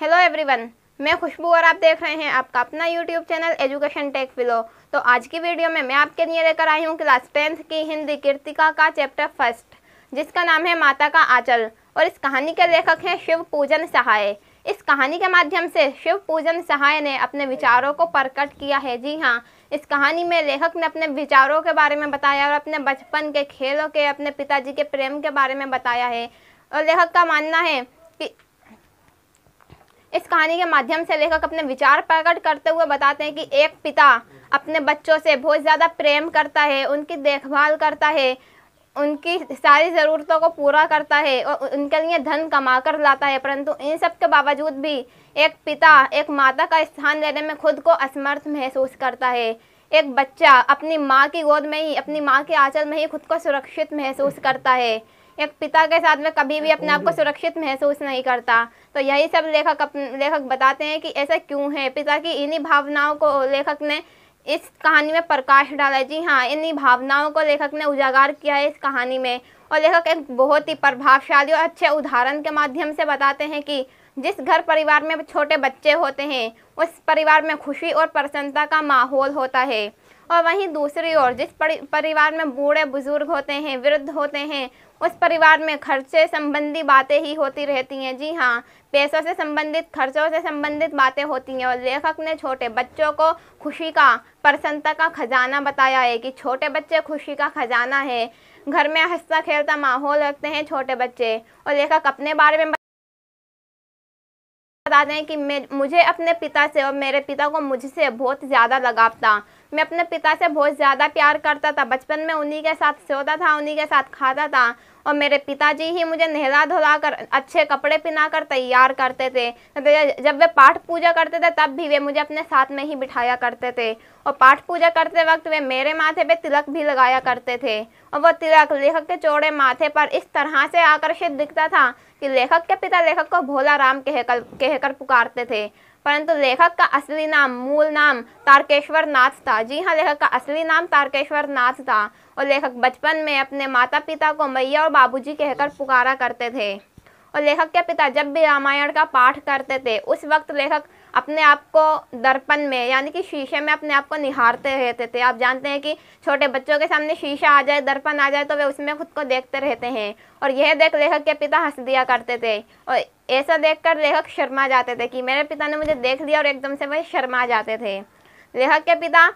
hello everyone मैं खुशबू और आप देख रहे हैं आपका अपना यूट्यूब चैनल एजुकेशन टेक फिलो तो आज की वीडियो में मैं आपके लिए लेकर आई हूँ क्लास टेंथ की हिंदी कीर्तिका का चैप्टर फर्स्ट जिसका नाम है माता का आंचल और इस कहानी के लेखक हैं शिव पूजन सहाय इस कहानी के माध्यम से शिव पूजन सहाय ने अपने विचारों को प्रकट किया है जी हाँ इस कहानी में लेखक ने अपने विचारों के बारे में बताया और अपने बचपन के खेलों के अपने पिताजी के प्रेम के बारे में बताया है और लेखक का मानना है इस कहानी के माध्यम से लेखक अपने विचार प्रकट करते हुए बताते हैं कि एक पिता अपने बच्चों से बहुत ज़्यादा प्रेम करता है उनकी देखभाल करता है उनकी सारी ज़रूरतों को पूरा करता है और उनके लिए धन कमा कर लाता है परंतु इन सब के बावजूद भी एक पिता एक माता का स्थान लेने में खुद को असमर्थ महसूस करता है एक बच्चा अपनी माँ की गोद में ही अपनी माँ के आंचल में ही खुद को सुरक्षित महसूस करता है एक पिता के साथ में कभी भी अपने आप को सुरक्षित महसूस नहीं करता तो यही सब लेखक लेखक बताते हैं कि ऐसा क्यों है पिता की इन्हीं भावनाओं को लेखक ने इस कहानी में प्रकाश डाला है जी हाँ इन्हीं भावनाओं को लेखक ने उजागर किया है इस कहानी में और लेखक एक बहुत ही प्रभावशाली और अच्छे उदाहरण के माध्यम से बताते हैं कि जिस घर परिवार में छोटे बच्चे होते हैं उस परिवार में खुशी और प्रसन्नता का माहौल होता है और वहीं दूसरी ओर जिस परिवार में बूढ़े बुजुर्ग होते हैं वृद्ध होते हैं उस परिवार में खर्चे संबंधी बातें ही होती रहती हैं जी हाँ पैसों से संबंधित खर्चों से संबंधित बातें होती हैं और लेखक ने छोटे बच्चों को खुशी का प्रसन्नता का खजाना बताया है कि छोटे बच्चे खुशी का खजाना है घर में हंसता खेलता माहौल रखते हैं छोटे बच्चे और लेखक अपने बारे में बताते हैं कि मुझे अपने पिता से और मेरे पिता को मुझसे बहुत ज़्यादा लगाव था मैं अपने पिता से बहुत ज़्यादा प्यार करता था बचपन में उन्हीं के साथ सोता था उन्हीं के साथ खाता था और मेरे पिताजी ही मुझे नहला धुला कर अच्छे कपड़े पहना कर तैयार करते थे तो जब वे पाठ पूजा करते थे तब भी वे मुझे अपने साथ में ही बिठाया करते थे और पाठ पूजा करते वक्त वे मेरे माथे पे तिलक भी लगाया करते थे और वो तिलक लेखक के चौड़े माथे पर इस तरह से आकर्षित दिखता था कि लेखक के पिता लेखक को भोला राम कहकर कहकर पुकारते थे परंतु लेखक का असली नाम मूल नाम तारकेश्वर नाथ था जी हाँ लेखक का असली नाम तारकेश्वर नाथ था और लेखक बचपन में अपने माता पिता को मैया और बाबूजी कहकर पुकारा करते थे और लेखक के पिता जब भी रामायण का पाठ करते थे उस वक्त लेखक अपने आप को दर्पण में यानी कि शीशे में अपने आप को निहारते रहते थे आप जानते हैं कि छोटे बच्चों के सामने शीशा आ जाए दर्पण आ जाए तो वे उसमें खुद को देखते रहते हैं और यह देख लेखक के पिता हंस दिया करते थे और ऐसा देखकर लेखक शर्मा जाते थे कि मेरे पिता ने मुझे देख लिया और एकदम से वह शर्मा जाते थे लेखक के पिता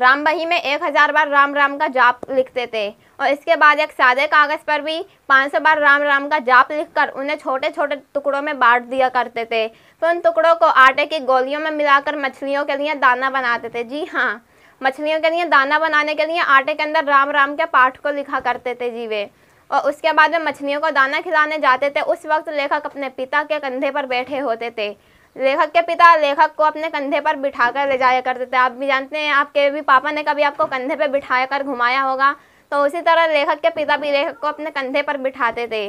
राम बही में एक हजार बार राम राम का जाप लिखते थे और इसके बाद एक सादे कागज़ पर भी 500 बार राम राम का जाप लिखकर उन्हें छोटे छोटे टुकड़ों में बांट दिया करते थे फिर तो उन टुकड़ों को आटे की गोलियों में मिलाकर मछलियों के लिए दाना बनाते थे जी हाँ मछलियों के लिए दाना बनाने के लिए आटे के अंदर राम राम के पाठ को लिखा करते थे जी वे और उसके बाद वे मछलियों को दाना खिलाने जाते थे उस वक्त लेखक अपने पिता के कंधे पर बैठे होते थे लेखक के पिता लेखक को अपने कंधे पर बिठा कर ले जाया करते थे आप भी जानते हैं आपके भी पापा ने कभी आपको कंधे पर बिठाया कर घुमाया होगा तो उसी तरह लेखक के पिता भी लेखक को अपने कंधे पर बिठाते थे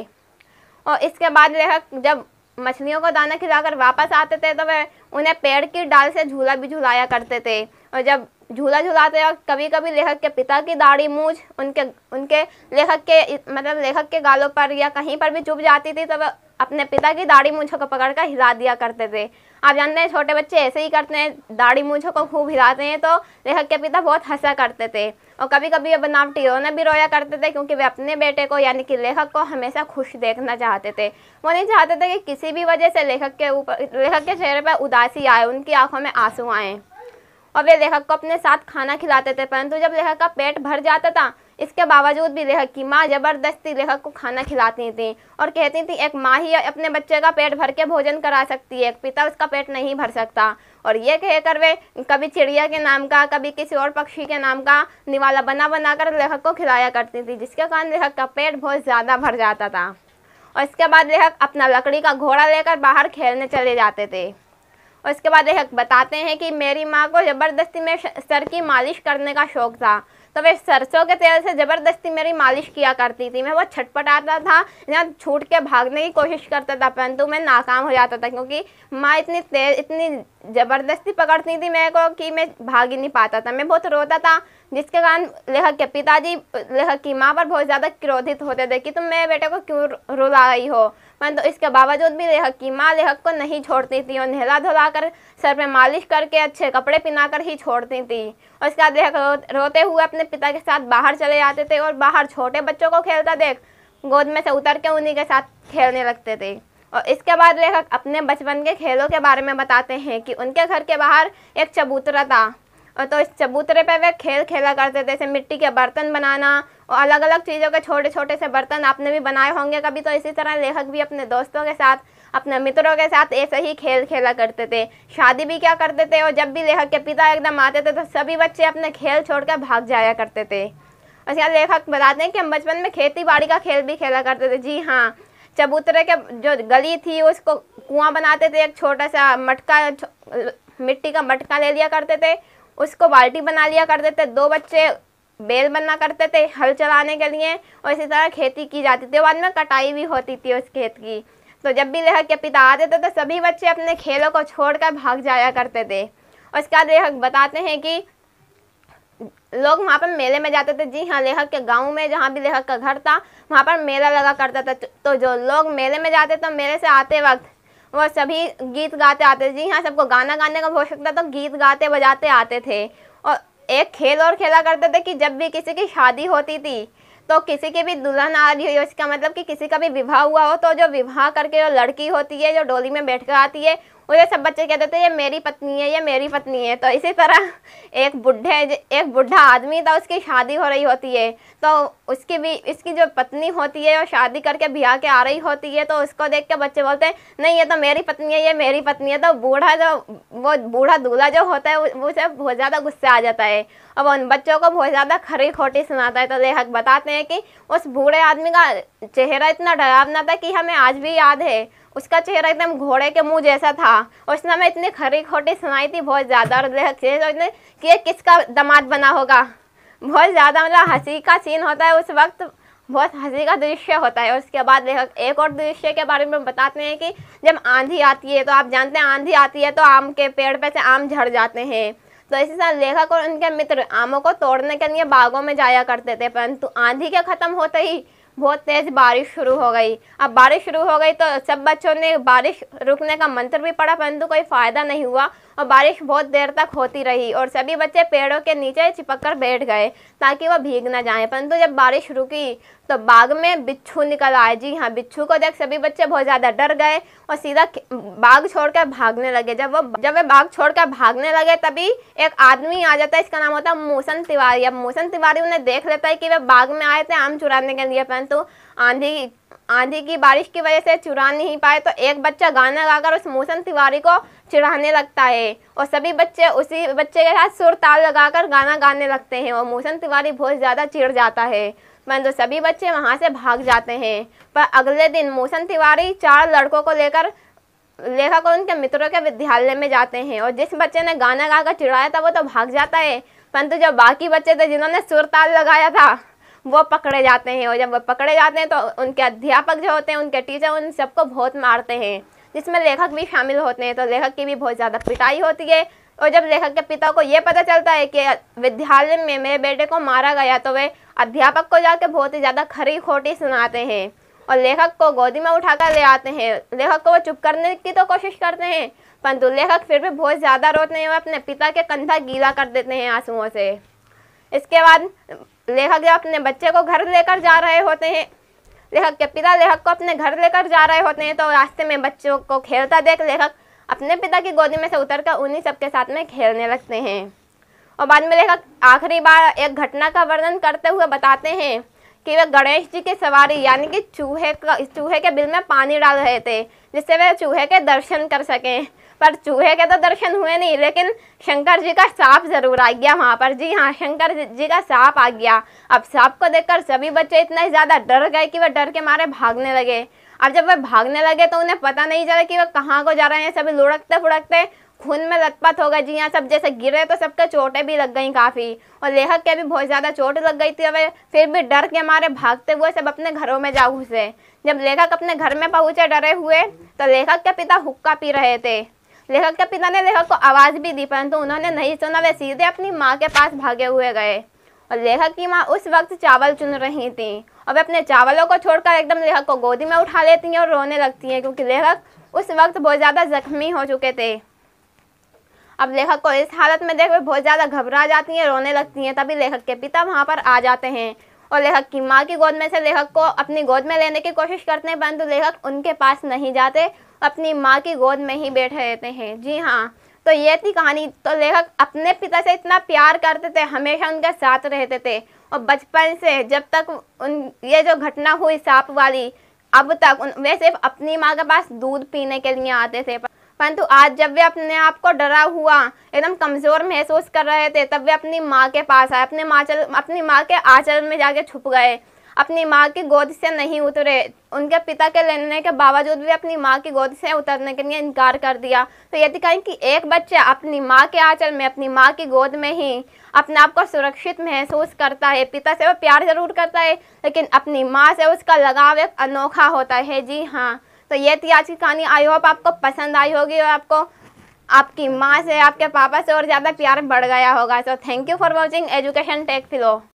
और इसके बाद लेखक जब मछलियों को दाना खिलाकर वापस आते थे तो वे उन्हें पेड़ की डाल से झूला भी झुलाया करते थे और जब झूला झूलाते और कभी कभी लेखक के पिता की दाढ़ी मूछ उनके उनके लेखक के मतलब लेखक के गालों पर या कहीं पर भी चुभ जाती थी तब तो वह अपने पिता की दाढ़ी मूछों को पकड़कर हिला दिया करते थे आप जानते हैं छोटे बच्चे ऐसे ही करते हैं दाढ़ी मूछों को खूब हिलाते हैं तो लेखक के पिता बहुत हंसा करते थे और कभी कभी वे बनावटी रोना भी रोया करते थे क्योंकि वे अपने बेटे को यानी कि लेखक को हमेशा खुश देखना चाहते थे वो नहीं चाहते थे कि किसी भी वजह से लेखक के ऊपर लेखक के चेहरे पर उदासी आए उनकी आंखों में आंसू आए और वे लेखक को अपने साथ खाना खिलाते थे परंतु जब लेखक का पेट भर जाता था इसके बावजूद भी रेहक की माँ ज़बरदस्ती रेहक को खाना खिलाती थी और कहती थी एक माँ ही अपने बच्चे का पेट भर के भोजन करा सकती है एक पिता उसका पेट नहीं भर सकता और ये कहकर वे कभी चिड़िया के नाम का कभी किसी और पक्षी के नाम का निवाला बना बना कर लेखक को खिलाया करती थी जिसके कारण लेखक का पेट बहुत ज़्यादा भर जाता था और इसके बाद लेखक अपना लकड़ी का घोड़ा लेकर बाहर खेलने चले जाते थे और इसके बाद लेखक बताते हैं कि मेरी माँ को ज़बरदस्ती में सर की मालिश करने का शौक़ था तो वे सरसों के तेल से ज़बरदस्ती मेरी मालिश किया करती थी मैं छटपट छटपटाता था या छूट के भागने की कोशिश करता था परंतु मैं नाकाम हो जाता था क्योंकि माँ इतनी तेज इतनी ज़बरदस्ती पकड़ती थी मेरे को कि मैं भाग ही नहीं पाता था मैं बहुत रोता था जिसके कारण लेखक के पिताजी लेखक की माँ पर बहुत ज़्यादा क्रोधित होते थे कि तुम मेरे बेटे को क्यों रुला रही हो परंतु तो इसके बावजूद भी लेखक की माँ लेखक को नहीं छोड़ती थी और नहला धुला कर सर पे मालिश करके अच्छे कपड़े पहना कर ही छोड़ती थी और इसके बाद लेखक रोते हुए अपने पिता के साथ बाहर चले जाते थे और बाहर छोटे बच्चों को खेलता देख गोद में से उतर के उन्हीं के साथ खेलने लगते थे और इसके बाद लेखक अपने बचपन के खेलों के बारे में बताते हैं कि उनके घर के बाहर एक चबूतरा था तो इस चबूतरे पे वे खेल खेला करते थे जैसे मिट्टी के बर्तन बनाना और अलग अलग चीज़ों के छोटे छोटे से बर्तन आपने भी बनाए होंगे कभी तो इसी तरह लेखक भी अपने दोस्तों के साथ अपने मित्रों के साथ ऐसे ही खेल खेला करते थे शादी भी क्या करते थे और जब भी लेखक के पिता एकदम आते थे तो सभी बच्चे अपने खेल छोड़ भाग जाया करते थे और अच्छा, यहाँ लेखक बताते हैं कि हम बचपन में खेती बाड़ी का खेल भी खेला करते थे जी हाँ चबूतरे के जो गली थी उसको कुआं बनाते थे एक छोटा सा मटका मिट्टी का मटका ले लिया करते थे उसको बाल्टी बना लिया करते थे दो बच्चे बेल बना करते थे हल चलाने के लिए और इसी तरह खेती की जाती थी बाद में कटाई भी होती थी उस खेत की तो जब भी लेखक के पिता आते थे तो सभी बच्चे अपने खेलों को छोड़कर भाग जाया करते थे और इसके बाद लेखक बताते हैं कि लोग वहाँ पर मेले में जाते थे जी हाँ लेखक के गांव में जहाँ भी लेखक का घर था वहाँ पर मेला लगा करता था तो जो लोग मेले में जाते तो मेले से आते वक्त वो सभी गीत गाते आते थे जी हाँ सबको गाना गाने का बहुत शौक था तो गीत गाते बजाते आते थे और एक खेल और खेला करते थे कि जब भी किसी की शादी होती थी तो किसी की भी दुल्हन आ रही हो इसका मतलब कि किसी का भी विवाह हुआ हो तो जो विवाह करके जो लड़की होती है जो डोली में बैठ कर आती है मुझे सब बच्चे कहते थे ये मेरी पत्नी है ये मेरी पत्नी है तो इसी तरह एक बुढ़े एक बुढ़ा आदमी था उसकी शादी हो रही होती है तो उसकी भी इसकी जो पत्नी होती है वो शादी करके ब्याह के आ रही होती है तो उसको देख के बच्चे बोलते हैं नहीं ये तो मेरी पत्नी है ये मेरी पत्नी है तो बूढ़ा जो वो बूढ़ा दूल्हा जो होता है वो उसे बहुत ज़्यादा गुस्से आ जाता है अब उन बच्चों को बहुत ज़्यादा खरी खोटी सुनाता है तो लेखक बताते हैं कि उस बूढ़े आदमी का चेहरा इतना डरावना था कि हमें आज भी याद है उसका चेहरा एकदम घोड़े के मुंह जैसा था और उसने हमें इतनी खरी खोटी सुनाई थी बहुत ज़्यादा और उसने कि किसका दामाद बना होगा बहुत ज़्यादा मतलब हंसी का सीन होता है उस वक्त बहुत हंसी का दृश्य होता है और उसके बाद लेखक एक और दृश्य के बारे में बताते हैं कि जब आंधी आती है तो आप जानते हैं आंधी आती है तो आम के पेड़ पर से आम झड़ जाते हैं तो इसी तरह लेखक और उनके मित्र आमों को तोड़ने के लिए बागों में जाया करते थे परंतु आंधी के ख़त्म होते ही बहुत तेज़ बारिश शुरू हो गई अब बारिश शुरू हो गई तो सब बच्चों ने बारिश रुकने का मंत्र भी पढ़ा परंतु कोई फ़ायदा नहीं हुआ और बारिश बहुत देर तक होती रही और सभी बच्चे पेड़ों के नीचे चिपक कर बैठ गए ताकि वह भीग ना जाए परंतु जब बारिश रुकी तो बाग में बिच्छू निकल आए जी हाँ बिच्छू को देख सभी बच्चे बहुत ज़्यादा डर गए और सीधा बाग छोड़कर भागने लगे जब वो जब वे बाग छोड़कर भागने लगे तभी एक आदमी आ जाता है इसका नाम होता है मोसन तिवारी अब मोसन तिवारी उन्हें देख लेता है कि वे बाग में आए थे आम चुराने के लिए परंतु आंधी आंधी की बारिश की वजह से चुरा नहीं पाए तो एक बच्चा गाना गाकर उस मोसन तिवारी को चिढ़ाने लगता है और सभी बच्चे उसी बच्चे के साथ सुर ताल लगाकर गाना गाने लगते हैं और मोहसन तिवारी बहुत ज़्यादा चिढ़ जाता है परंतु सभी बच्चे वहाँ से भाग जाते हैं पर अगले दिन मोहसन तिवारी चार लड़कों को लेकर लेखक और उनके मित्रों के विद्यालय में जाते हैं और जिस बच्चे ने गाना गाकर चिढ़ाया था वो तो भाग जाता है परंतु जो बाकी बच्चे थे जिन्होंने सुर ताल लगाया था वो पकड़े जाते हैं और जब वो पकड़े जाते हैं तो उनके अध्यापक जो होते हैं उनके टीचर उन सबको बहुत मारते हैं जिसमें लेखक भी शामिल होते हैं तो लेखक की भी बहुत ज़्यादा पिटाई होती है और जब लेखक के पिता को ये पता चलता है कि विद्यालय में मेरे बेटे को मारा गया तो वे अध्यापक को जाके बहुत ही ज़्यादा खरी खोटी सुनाते हैं और लेखक को गोदी में उठाकर ले आते हैं लेखक को वो चुप करने की तो कोशिश करते हैं परंतु लेखक फिर भी बहुत ज़्यादा रोते हैं वो अपने पिता के कंधा गीला कर देते हैं आंसुओं से इसके बाद लेखक जब अपने बच्चे को घर लेकर जा रहे होते हैं लेखक के पिता लेखक को अपने घर लेकर जा रहे होते हैं तो रास्ते में बच्चों को खेलता देख लेखक अपने पिता की गोदी में से उतरकर उन्हीं सबके साथ में खेलने लगते हैं और बाद में लेखक आखिरी बार एक घटना का वर्णन करते हुए बताते हैं कि वे गणेश जी की सवारी यानी कि चूहे का चूहे के बिल में पानी डाल रहे थे जिससे वे चूहे के दर्शन कर सकें पर चूहे के तो दर्शन हुए नहीं लेकिन शंकर जी का सांप जरूर आ गया वहाँ पर जी हाँ शंकर जी का सांप आ गया अब सांप को देखकर सभी बच्चे इतने ज़्यादा डर गए कि वह डर के मारे भागने लगे और जब वह भागने लगे तो उन्हें पता नहीं चला कि वह कहाँ को जा रहे हैं सभी लुढ़कते फुड़कते खून में लथपथ हो गए जी हाँ सब जैसे गिरे तो सबके चोटें भी लग गई काफ़ी और लेखक के भी बहुत ज़्यादा चोट लग गई थी वे फिर भी डर के मारे भागते हुए सब अपने घरों में जा घुसे जब लेखक अपने घर में पहुँचे डरे हुए तो लेखक के पिता हुक्का पी रहे थे लेखक के पिता ने लेखक को आवाज़ भी दी परंतु उन्होंने नहीं सुना वे सीधे अपनी माँ के पास भागे हुए गए और लेखक की माँ उस वक्त चावल चुन रही थी और वे अपने चावलों को छोड़कर एकदम लेखक को गोदी में उठा लेती हैं और रोने लगती हैं क्योंकि लेखक उस वक्त बहुत ज़्यादा जख्मी हो चुके थे अब लेखक को इस हालत में देख वे बहुत ज़्यादा घबरा जाती हैं रोने लगती हैं तभी लेखक के पिता वहाँ पर आ जाते हैं और लेखक की माँ की गोद में से लेखक को अपनी गोद में लेने की कोशिश करते हैं परंतु लेखक उनके पास नहीं जाते अपनी माँ की गोद में ही बैठे रहते हैं जी हाँ तो ये थी कहानी तो लेखक अपने पिता से इतना प्यार करते थे हमेशा उनके साथ रहते थे और बचपन से जब तक उन ये जो घटना हुई सांप वाली अब तक उन वे सिर्फ अपनी माँ के पास दूध पीने के लिए आते थे परंतु आज जब वे अपने आप को डरा हुआ एकदम कमज़ोर महसूस कर रहे थे तब वे अपनी माँ के पास आए अपने माचल अपनी माँ के आचरण में जाके छुप गए अपनी माँ की गोद से नहीं उतरे उनके पिता के लेने के बावजूद भी अपनी माँ की गोद से उतरने के लिए इनकार कर दिया तो यदि कहें कि एक बच्चा अपनी माँ के आंचल में अपनी माँ की गोद में ही अपने आप को सुरक्षित महसूस करता है पिता से वो प्यार ज़रूर करता है लेकिन अपनी माँ से उसका लगाव एक अनोखा होता है जी हाँ तो ये थी आज की कहानी आई होप आपको पसंद आई होगी और आपको आपकी माँ से आपके पापा से और ज़्यादा प्यार बढ़ गया होगा so thank you for watching education tech फिलो